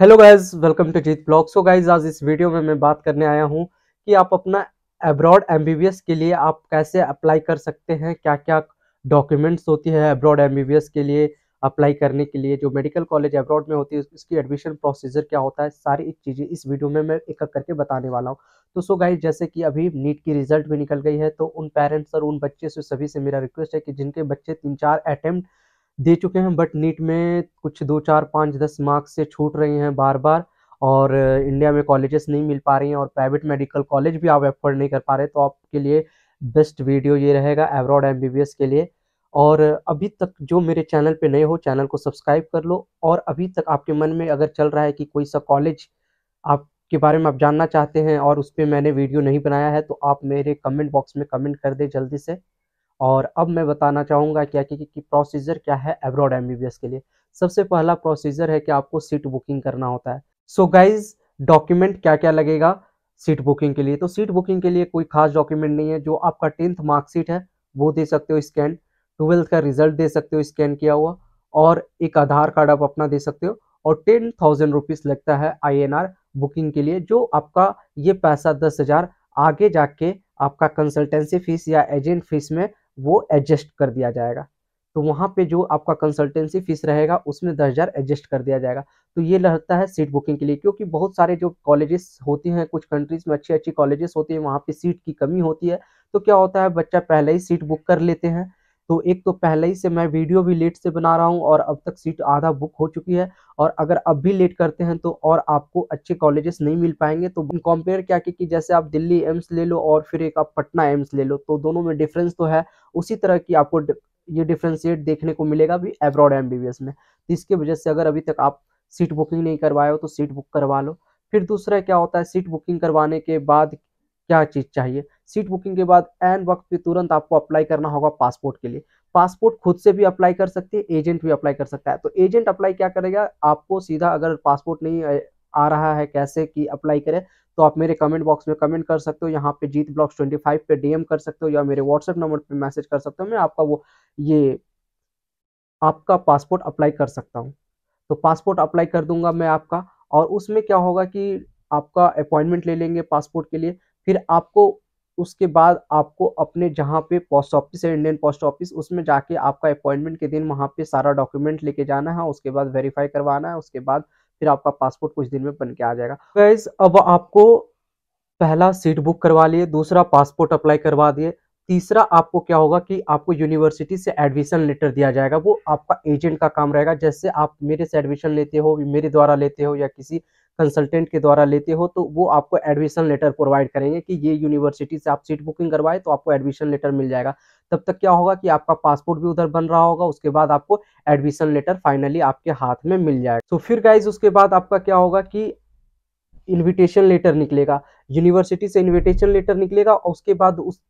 hello guys welcome to Jeet blog so guys आज इस video में मैं बात करने आया हूँ कि आप अपना एब्रॉड एमबीबीएस के लिए आप कैसे अप्लाई कर सकते हैं क्या क्या डॉक्यूमेंट्स होती है एब्रॉड एमबीबीएस के लिए अप्लाई करने के लिए जो मेडिकल कॉलेज एब्रॉड में होती है उसकी एडमिशन प्रोसीजर क्या होता है सारी चीज़ें इस वीडियो में मैं एक करके बताने वाला हूँ तो सो गाइज जैसे कि अभी नीट की रिजल्ट भी निकल गई है तो उन पेरेंट्स और उन बच्चे से सभी से मेरा रिक्वेस्ट है कि जिनके बच्चे तीन चार अटैम्प्ट दे चुके हैं बट नीट में कुछ दो चार पाँच दस मार्क्स से छूट रही हैं बार बार और इंडिया में कॉलेजेस नहीं मिल पा रही हैं और प्राइवेट मेडिकल कॉलेज भी आप एफोर्ड नहीं कर पा रहे तो आपके लिए बेस्ट वीडियो ये रहेगा एब्रॉड एम के लिए और अभी तक जो मेरे चैनल पे नए हो चैनल को सब्सक्राइब कर लो और अभी तक आपके मन में अगर चल रहा है कि कोई सा कॉलेज आपके बारे में आप जानना चाहते हैं और उस पर मैंने वीडियो नहीं बनाया है तो आप मेरे कमेंट बॉक्स में कमेंट कर दें जल्दी से और अब मैं बताना चाहूँगा क्या कि, कि, कि प्रोसीजर क्या है एब्रॉड एम के लिए सबसे पहला प्रोसीजर है कि आपको सीट बुकिंग करना होता है सो गाइज डॉक्यूमेंट क्या क्या लगेगा सीट बुकिंग के लिए तो सीट बुकिंग के लिए कोई खास डॉक्यूमेंट नहीं है जो आपका टेंथ मार्कशीट है वो दे सकते हो स्कैन ट्वेल्थ का रिजल्ट दे सकते हो स्कैन किया हुआ और एक आधार कार्ड आप अपना दे सकते हो और टेन थाउजेंड रुपीज़ लगता है आईएनआर बुकिंग के लिए जो आपका ये पैसा दस हज़ार आगे जाके आपका कंसल्टेंसी फीस या एजेंट फीस में वो एडजस्ट कर दिया जाएगा तो वहाँ पे जो आपका कंसल्टेंसी फीस रहेगा उसमें दस हज़ार एडजस्ट कर दिया जाएगा तो ये लगता है सीट बुकिंग के लिए क्योंकि बहुत सारे जो कॉलेजेस होते हैं कुछ कंट्रीज़ में अच्छी अच्छी कॉलेजेस होती हैं वहाँ पे सीट की कमी होती है तो क्या होता है बच्चा पहले ही सीट बुक कर लेते हैं तो एक तो पहले ही से मैं वीडियो भी लेट से बना रहा हूँ और अब तक सीट आधा बुक हो चुकी है और अगर अब भी लेट करते हैं तो और आपको अच्छे कॉलेजेस नहीं मिल पाएंगे तो कंपेयर क्या कि, कि जैसे आप दिल्ली एम्स ले लो और फिर एक आप पटना एम्स ले लो तो दोनों में डिफरेंस तो है उसी तरह की आपको ये डिफ्रेंशिएट देखने को मिलेगा भी एब्रॉड एम में तो इसके वजह से अगर अभी तक आप सीट बुकिंग नहीं करवाए हो तो सीट बुक करवा लो फिर दूसरा क्या होता है सीट बुकिंग करवाने के बाद क्या चीज़ चाहिए सीट बुकिंग के बाद एन वक्त पे तुरंत आपको अप्लाई करना होगा पासपोर्ट के लिए पासपोर्ट खुद से भी अप्लाई कर सकते हैं एजेंट भी अप्लाई कर सकता है तो एजेंट अप्लाई क्या करेगा आपको सीधा अगर पासपोर्ट नहीं आ रहा है कैसे कि अप्लाई करें तो आप मेरे कमेंट बॉक्स में कमेंट कर सकते हो यहाँ पे जीत ब्लॉक्स ट्वेंटी फाइव पे डीएम कर सकते हो या मेरे व्हाट्सएप नंबर पे मैसेज कर सकते हो मैं आपका वो ये आपका पासपोर्ट अप्लाई कर सकता हूँ तो पासपोर्ट अप्लाई कर दूंगा मैं आपका और उसमें क्या होगा कि आपका अपॉइंटमेंट ले लेंगे पासपोर्ट के लिए फिर आपको उसके बाद आपको अपने जहाँ पे पोस्ट ऑफिस है इंडियन पोस्ट ऑफिस उसमें जाके आपका अपॉइंटमेंट के दिन वहाँ पे सारा डॉक्यूमेंट लेके जाना है उसके बाद वेरीफाई करवाना है उसके बाद फिर आपका पासपोर्ट कुछ दिन में बन के आ जाएगा गाइज अब आपको पहला सीट बुक करवा लिए दूसरा पासपोर्ट अप्लाई करवा दिए तीसरा आपको क्या होगा कि आपको यूनिवर्सिटी से एडमिशन लेटर दिया जाएगा वो आपका एजेंट का काम रहेगा जैसे आप मेरे से एडमिशन लेते हो मेरे द्वारा लेते हो या किसी कंसल्टेंट के द्वारा लेते हो तो वो आपको एडमिशन लेटर प्रोवाइड करेंगे कि ये यूनिवर्सिटी से आप सीट बुकिंग करवाए तो आपको एडमिशन लेटर मिल जाएगा तब तक क्या होगा कि आपका पासपोर्ट भी उधर बन रहा होगा उसके बाद आपको एडमिशन लेटर फाइनली आपके हाथ में मिल जाएगा तो फिर गाइज उसके बाद आपका क्या होगा कि इनविटेशन लेटर निकलेगा यूनिवर्सिटी से इनविटेशन लेटर निकलेगा और उसके बाद उस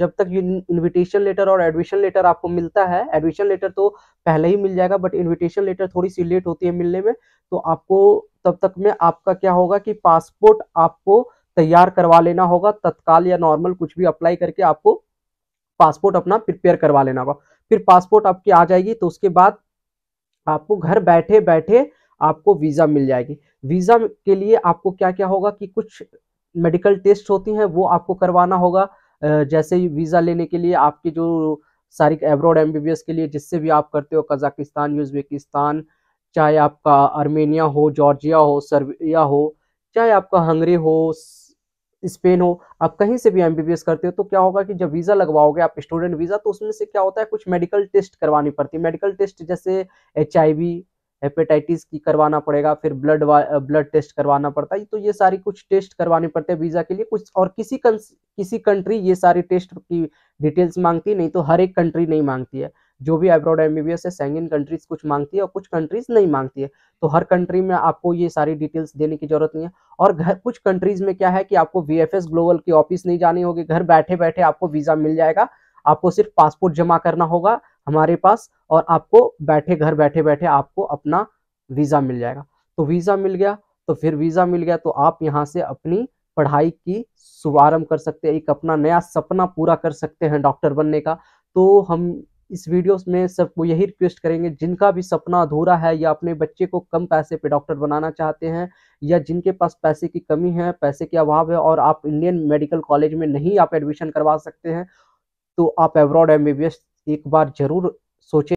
जब तक इनविटेशन लेटर और एडमिशन लेटर आपको मिलता है एडमिशन लेटर तो पहले ही मिल जाएगा बट इनविटेशन लेटर थोड़ी सी लेट होती है मिलने में तो आपको तब तक में आपका क्या होगा कि पासपोर्ट आपको तैयार करवा लेना होगा तत्काल या नॉर्मल कुछ भी अप्लाई करके आपको पासपोर्ट अपना प्रिपेयर करवा लेना होगा फिर पासपोर्ट आपकी आ जाएगी तो उसके बाद आपको घर बैठे बैठे आपको वीज़ा मिल जाएगी वीज़ा के लिए आपको क्या क्या होगा कि कुछ मेडिकल टेस्ट होती हैं वो आपको करवाना होगा जैसे वीज़ा लेने के लिए आपके जो सारी एब्रॉड एम के लिए जिससे भी आप करते हो कजाकिस्तान उज्बेकिस्तान चाहे आपका आर्मेनिया हो जॉर्जिया हो सर्बिया हो चाहे आपका हंगरी हो स्पेन हो आप कहीं से भी एम करते हो तो क्या होगा कि जब वीज़ा लगवाओगे आप स्टूडेंट वीज़ा तो उसमें से क्या होता है कुछ मेडिकल टेस्ट करवानी पड़ती है मेडिकल टेस्ट जैसे एच हेपेटाइटिस की करवाना पड़ेगा फिर ब्लड ब्लड टेस्ट करवाना पड़ता है तो ये सारी कुछ टेस्ट करवाने पड़ते हैं वीज़ा के लिए कुछ और किसी कं, किसी कंट्री ये सारी टेस्ट की डिटेल्स मांगती नहीं तो हर एक कंट्री नहीं मांगती है जो भी एब्रॉड एम है कंट्रीज कुछ मांगती है और कुछ कंट्रीज नहीं मांगती है तो हर कंट्री में आपको ये सारी डिटेल्स देने की जरूरत नहीं है और घर कुछ कंट्रीज में क्या है कि आपको वी ग्लोबल की ऑफिस नहीं जानी होगी घर बैठे बैठे आपको वीज़ा मिल जाएगा आपको सिर्फ पासपोर्ट जमा करना होगा हमारे पास और आपको बैठे घर बैठे बैठे आपको अपना वीज़ा मिल जाएगा तो वीज़ा मिल गया तो फिर वीज़ा मिल गया तो आप यहाँ से अपनी पढ़ाई की शुभारंभ कर सकते हैं एक अपना नया सपना पूरा कर सकते हैं डॉक्टर बनने का तो हम इस वीडियो में सबको यही रिक्वेस्ट करेंगे जिनका भी सपना अधूरा है या अपने बच्चे को कम पैसे पे डॉक्टर बनाना चाहते हैं या जिनके पास पैसे की कमी है पैसे के अभाव है और आप इंडियन मेडिकल कॉलेज में नहीं आप एडमिशन करवा सकते हैं तो आप एब्रॉड एमबीबीएस एक बार जरूर सोचे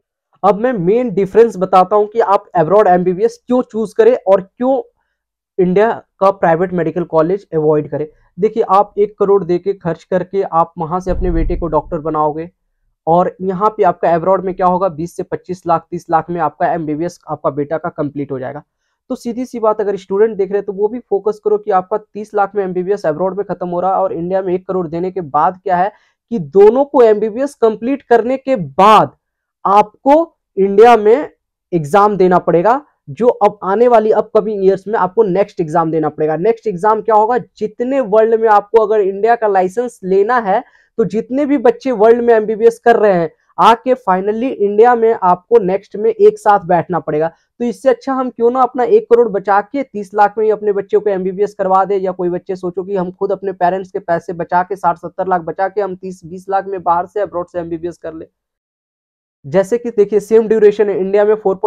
अब मैं मेन डिफरेंस बताता हूं कि आप एब्रॉड एमबीबीएस क्यों चूज करें और क्यों इंडिया का प्राइवेट मेडिकल कॉलेज अवॉइड करें देखिए आप एक करोड़ देके खर्च करके आप वहां से अपने बेटे को डॉक्टर बनाओगे और यहाँ पे आपका एब्रॉड में क्या होगा 20 से 25 लाख 30 लाख में आपका एमबीबीएस आपका बेटा का कंप्लीट हो जाएगा तो सीधी सी बात अगर स्टूडेंट देख रहे हैं तो वो भी फोकस करो कि आपका 30 लाख में एमबीबीएस एब्रॉड में खत्म हो रहा है और इंडिया में एक करोड़ देने के बाद क्या है कि दोनों को एमबीबीएस कंप्लीट करने के बाद आपको इंडिया में एग्जाम देना पड़ेगा जो अब आने वाली अपकमिंग ईयर्स में आपको नेक्स्ट एग्जाम देना पड़ेगा नेक्स्ट एग्जाम क्या होगा जितने वर्ल्ड में आपको अगर इंडिया का लाइसेंस लेना है तो जितने भी बच्चे वर्ल्ड में एमबीबीएस कर रहे हैं आके फाइनली इंडिया में आपको नेक्स्ट में एक साथ बैठना पड़ेगा तो इससे अच्छा हम क्यों ना अपना एक करोड़ बचा के तीस लाख में ही अपने बच्चों को एमबीबीएस करवा दे या कोई बच्चे सोचो कि हम खुद अपने पेरेंट्स के पैसे बचा के साठ सत्तर लाख बचा के हम तीस बीस लाख में बाहर से अब्रॉड से एमबीबीएस कर ले जैसे कि देखिए सेम ड्यूरेशन है इंडिया में फोर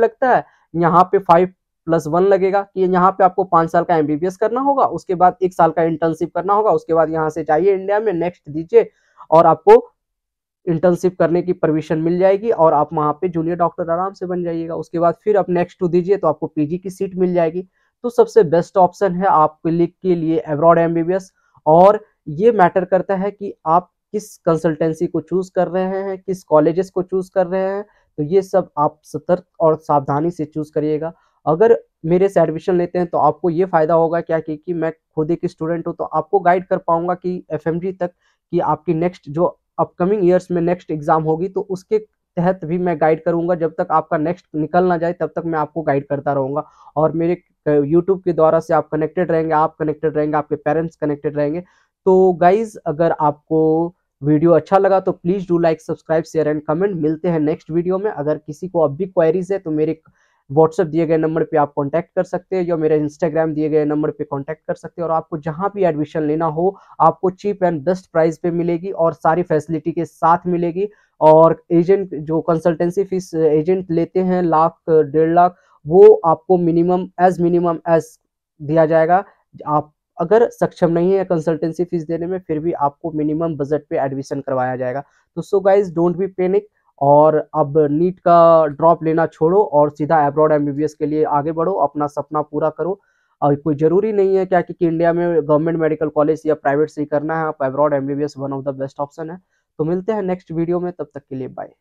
लगता है यहाँ पे फाइव प्लस वन लगेगा कि यहाँ पे आपको पांच साल का एमबीबीएस करना होगा उसके बाद एक साल का इंटर्नशिप करना होगा उसके बाद यहाँ से जाइए इंडिया में नेक्स्ट दीजिए और आपको इंटर्नशिप करने की परमिशन मिल जाएगी और आप वहाँ पे जूनियर डॉक्टर आराम से बन जाइएगा उसके बाद फिर आप नेक्स्ट टू दीजिए तो आपको पीजी की सीट मिल जाएगी तो सबसे बेस्ट ऑप्शन है आपके लिए के लिए एब्रॉड एमबीबीएस और ये मैटर करता है कि आप किस कंसल्टेंसी को चूज कर रहे हैं किस कॉलेजेस को चूज कर रहे हैं तो ये सब आप सतर्क और सावधानी से चूज करिएगा अगर मेरे से एडमिशन लेते हैं तो आपको ये फ़ायदा होगा क्या कि, कि मैं खुद एक स्टूडेंट हूँ तो आपको गाइड कर पाऊंगा कि एफ तक कि आपकी नेक्स्ट जो अपकमिंग ईयर्स में नेक्स्ट एग्जाम होगी तो उसके तहत भी मैं गाइड करूंगा जब तक आपका नेक्स्ट निकल ना जाए तब तक मैं आपको गाइड करता रहूंगा और मेरे यूट्यूब के द्वारा से आप कनेक्टेड रहेंगे आप कनेक्टेड रहेंगे आपके पेरेंट्स कनेक्टेड रहेंगे तो गाइज अगर आपको वीडियो अच्छा लगा तो please do like subscribe share and comment मिलते हैं नेक्स्ट वीडियो में अगर किसी को अब भी क्वारीज है तो मेरे व्हाट्सएप दिए गए नंबर पे आप कांटेक्ट कर सकते हैं या मेरे इंस्टाग्राम दिए गए नंबर पे कांटेक्ट कर सकते हैं और आपको जहां भी एडमिशन लेना हो आपको चीप एंड बेस्ट प्राइस पे मिलेगी और सारी फैसिलिटी के साथ मिलेगी और एजेंट जो कंसल्टेंसी फीस एजेंट लेते हैं लाख डेढ़ लाख वो आपको मिनिमम एज मिनिमम एज दिया जाएगा आप अगर सक्षम नहीं है कंसल्टेंसी फीस देने में फिर भी आपको मिनिमम बजट पे एडमिशन करवाया जाएगा तो so guys don't be panic और अब नीट का ड्रॉप लेना छोड़ो और सीधा एब्रॉड एम के लिए आगे बढ़ो अपना सपना पूरा करो और कोई ज़रूरी नहीं है क्या कि, कि इंडिया में गवर्नमेंट मेडिकल कॉलेज या प्राइवेट से ही करना है आप abroad M one of the best option है तो मिलते हैं नेक्स्ट वीडियो में तब तक के लिए बाय